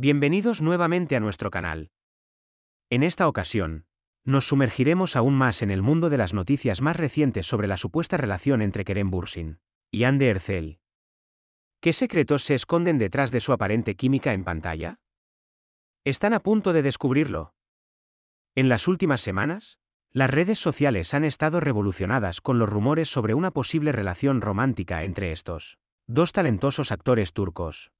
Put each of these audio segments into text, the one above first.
Bienvenidos nuevamente a nuestro canal. En esta ocasión, nos sumergiremos aún más en el mundo de las noticias más recientes sobre la supuesta relación entre Kerem Bursin y Anne Ercel. ¿Qué secretos se esconden detrás de su aparente química en pantalla? Están a punto de descubrirlo. En las últimas semanas, las redes sociales han estado revolucionadas con los rumores sobre una posible relación romántica entre estos dos talentosos actores turcos.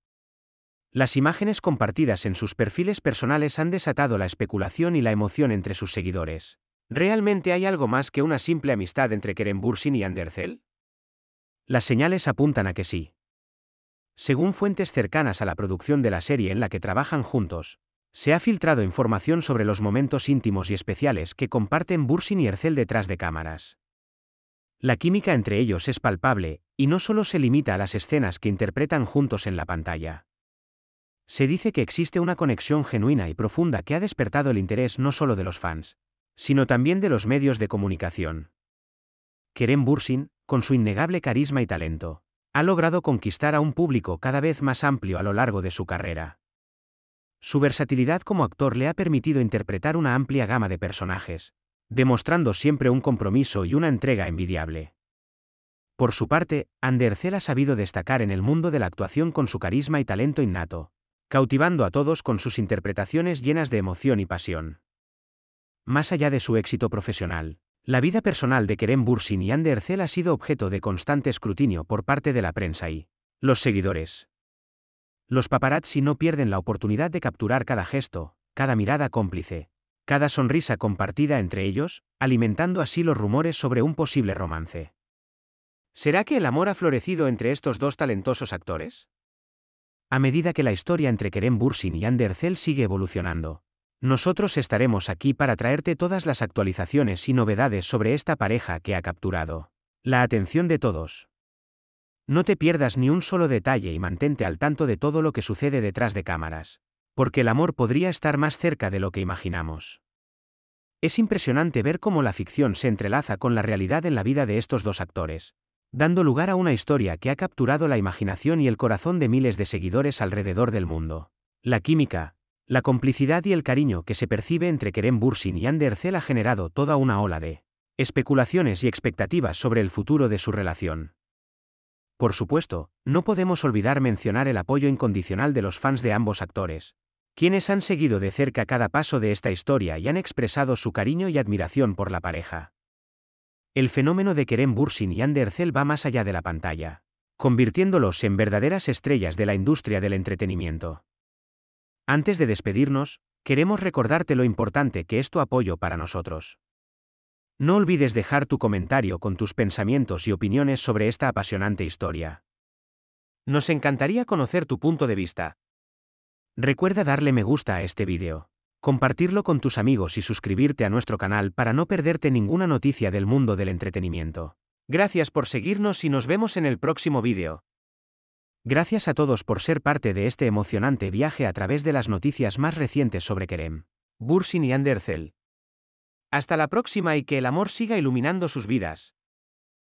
Las imágenes compartidas en sus perfiles personales han desatado la especulación y la emoción entre sus seguidores. ¿Realmente hay algo más que una simple amistad entre Keren Bursin y Anderzel? Las señales apuntan a que sí. Según fuentes cercanas a la producción de la serie en la que trabajan juntos, se ha filtrado información sobre los momentos íntimos y especiales que comparten Bursin y Ercel detrás de cámaras. La química entre ellos es palpable, y no solo se limita a las escenas que interpretan juntos en la pantalla. Se dice que existe una conexión genuina y profunda que ha despertado el interés no solo de los fans, sino también de los medios de comunicación. Kerem Bursin, con su innegable carisma y talento, ha logrado conquistar a un público cada vez más amplio a lo largo de su carrera. Su versatilidad como actor le ha permitido interpretar una amplia gama de personajes, demostrando siempre un compromiso y una entrega envidiable. Por su parte, Andercel ha sabido destacar en el mundo de la actuación con su carisma y talento innato, cautivando a todos con sus interpretaciones llenas de emoción y pasión. Más allá de su éxito profesional, la vida personal de Kerem Bursin y Ander ha sido objeto de constante escrutinio por parte de la prensa y los seguidores. Los paparazzi no pierden la oportunidad de capturar cada gesto, cada mirada cómplice, cada sonrisa compartida entre ellos, alimentando así los rumores sobre un posible romance. ¿Será que el amor ha florecido entre estos dos talentosos actores? a medida que la historia entre Kerem Bursin y Zell sigue evolucionando. Nosotros estaremos aquí para traerte todas las actualizaciones y novedades sobre esta pareja que ha capturado. La atención de todos. No te pierdas ni un solo detalle y mantente al tanto de todo lo que sucede detrás de cámaras, porque el amor podría estar más cerca de lo que imaginamos. Es impresionante ver cómo la ficción se entrelaza con la realidad en la vida de estos dos actores, dando lugar a una historia que ha capturado la imaginación y el corazón de miles de seguidores alrededor del mundo. La química, la complicidad y el cariño que se percibe entre Kerem Bursin y Andercel ha generado toda una ola de especulaciones y expectativas sobre el futuro de su relación. Por supuesto, no podemos olvidar mencionar el apoyo incondicional de los fans de ambos actores, quienes han seguido de cerca cada paso de esta historia y han expresado su cariño y admiración por la pareja. El fenómeno de Kerem Bursin y Anderzel va más allá de la pantalla, convirtiéndolos en verdaderas estrellas de la industria del entretenimiento. Antes de despedirnos, queremos recordarte lo importante que es tu apoyo para nosotros. No olvides dejar tu comentario con tus pensamientos y opiniones sobre esta apasionante historia. Nos encantaría conocer tu punto de vista. Recuerda darle me gusta a este vídeo compartirlo con tus amigos y suscribirte a nuestro canal para no perderte ninguna noticia del mundo del entretenimiento. Gracias por seguirnos y nos vemos en el próximo vídeo. Gracias a todos por ser parte de este emocionante viaje a través de las noticias más recientes sobre Kerem, Bursin y Andercel. Hasta la próxima y que el amor siga iluminando sus vidas.